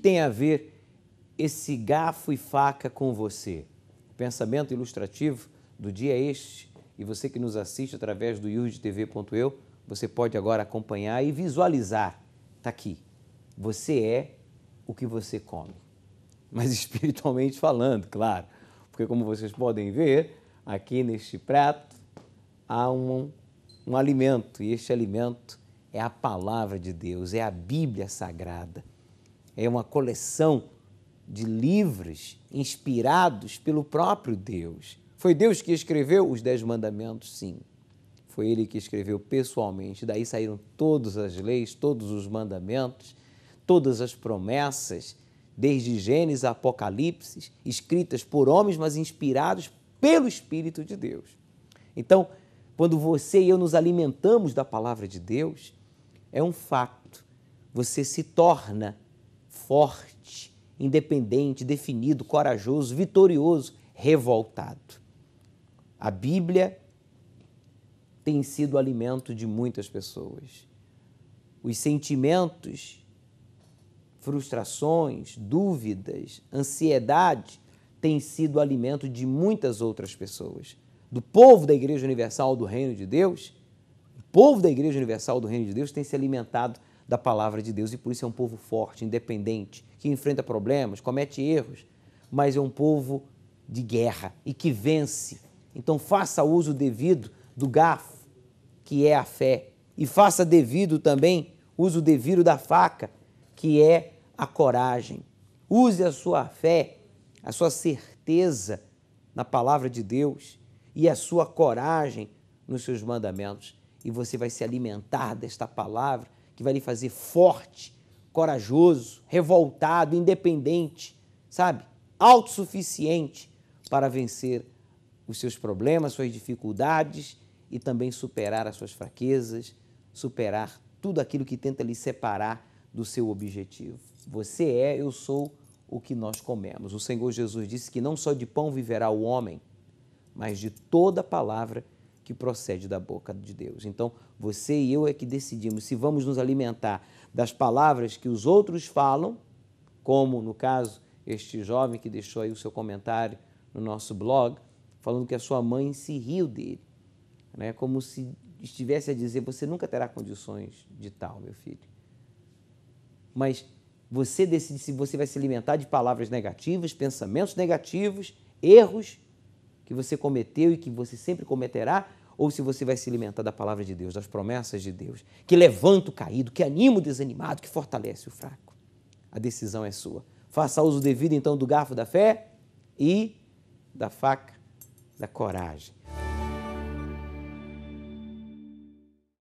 tem a ver esse garfo e faca com você? O pensamento ilustrativo do dia é este, e você que nos assiste através do iurdetv.eu, você pode agora acompanhar e visualizar. Está aqui. Você é o que você come. Mas espiritualmente falando, claro. Porque, como vocês podem ver, aqui neste prato há um, um alimento, e este alimento é a palavra de Deus, é a Bíblia Sagrada é uma coleção de livros inspirados pelo próprio Deus. Foi Deus que escreveu os Dez Mandamentos, sim. Foi ele que escreveu pessoalmente. Daí saíram todas as leis, todos os mandamentos, todas as promessas, desde Gênesis a Apocalipse, escritas por homens, mas inspirados pelo Espírito de Deus. Então, quando você e eu nos alimentamos da palavra de Deus, é um fato. Você se torna forte, independente, definido, corajoso, vitorioso, revoltado. A Bíblia tem sido alimento de muitas pessoas. Os sentimentos, frustrações, dúvidas, ansiedade têm sido alimento de muitas outras pessoas. Do povo da Igreja Universal do Reino de Deus, o povo da Igreja Universal do Reino de Deus tem se alimentado da palavra de Deus. E por isso é um povo forte, independente, que enfrenta problemas, comete erros, mas é um povo de guerra e que vence. Então faça uso devido do garfo, que é a fé, e faça devido também uso devido da faca, que é a coragem. Use a sua fé, a sua certeza na palavra de Deus e a sua coragem nos seus mandamentos. E você vai se alimentar desta palavra que vai lhe fazer forte, corajoso, revoltado, independente, sabe? Autossuficiente para vencer os seus problemas, suas dificuldades e também superar as suas fraquezas, superar tudo aquilo que tenta lhe separar do seu objetivo. Você é, eu sou o que nós comemos. O Senhor Jesus disse que não só de pão viverá o homem, mas de toda palavra que que procede da boca de Deus. Então, você e eu é que decidimos se vamos nos alimentar das palavras que os outros falam, como no caso este jovem que deixou aí o seu comentário no nosso blog, falando que a sua mãe se riu dele, né? Como se estivesse a dizer: você nunca terá condições de tal, meu filho. Mas você decide se você vai se alimentar de palavras negativas, pensamentos negativos, erros que você cometeu e que você sempre cometerá, ou se você vai se alimentar da palavra de Deus, das promessas de Deus, que levanta o caído, que anima o desanimado, que fortalece o fraco. A decisão é sua. Faça uso devido então do garfo da fé e da faca da coragem.